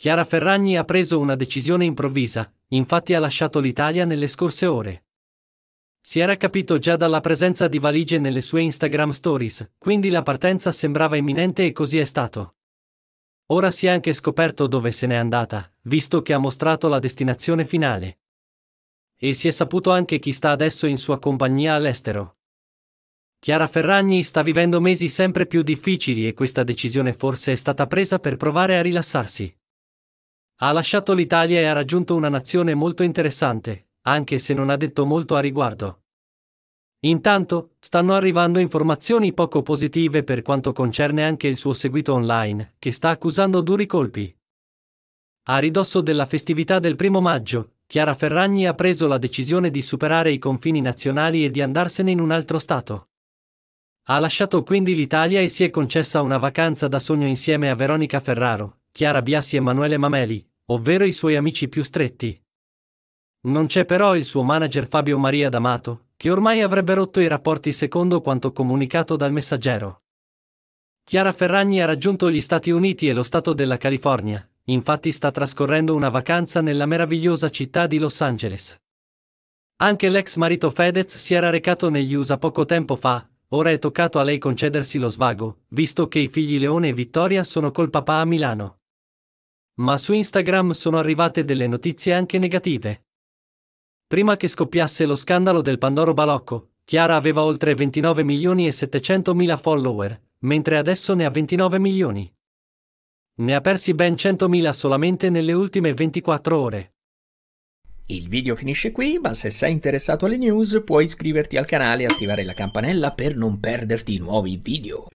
Chiara Ferragni ha preso una decisione improvvisa, infatti ha lasciato l'Italia nelle scorse ore. Si era capito già dalla presenza di valigie nelle sue Instagram stories, quindi la partenza sembrava imminente e così è stato. Ora si è anche scoperto dove se n'è andata, visto che ha mostrato la destinazione finale. E si è saputo anche chi sta adesso in sua compagnia all'estero. Chiara Ferragni sta vivendo mesi sempre più difficili e questa decisione forse è stata presa per provare a rilassarsi, ha lasciato l'Italia e ha raggiunto una nazione molto interessante, anche se non ha detto molto a riguardo. Intanto, stanno arrivando informazioni poco positive per quanto concerne anche il suo seguito online, che sta accusando duri colpi. A ridosso della festività del primo maggio, Chiara Ferragni ha preso la decisione di superare i confini nazionali e di andarsene in un altro stato. Ha lasciato quindi l'Italia e si è concessa una vacanza da sogno insieme a Veronica Ferraro, Chiara Biassi e Emanuele Mameli, ovvero i suoi amici più stretti. Non c'è però il suo manager Fabio Maria D'Amato, che ormai avrebbe rotto i rapporti secondo quanto comunicato dal messaggero. Chiara Ferragni ha raggiunto gli Stati Uniti e lo Stato della California, infatti sta trascorrendo una vacanza nella meravigliosa città di Los Angeles. Anche l'ex marito Fedez si era recato negli USA poco tempo fa, ora è toccato a lei concedersi lo svago, visto che i figli Leone e Vittoria sono col papà a Milano. Ma su Instagram sono arrivate delle notizie anche negative. Prima che scoppiasse lo scandalo del Pandoro Balocco, Chiara aveva oltre 29 milioni e 700 mila follower, mentre adesso ne ha 29 milioni. Ne ha persi ben 100 mila solamente nelle ultime 24 ore. Il video finisce qui, ma se sei interessato alle news puoi iscriverti al canale e attivare la campanella per non perderti nuovi video.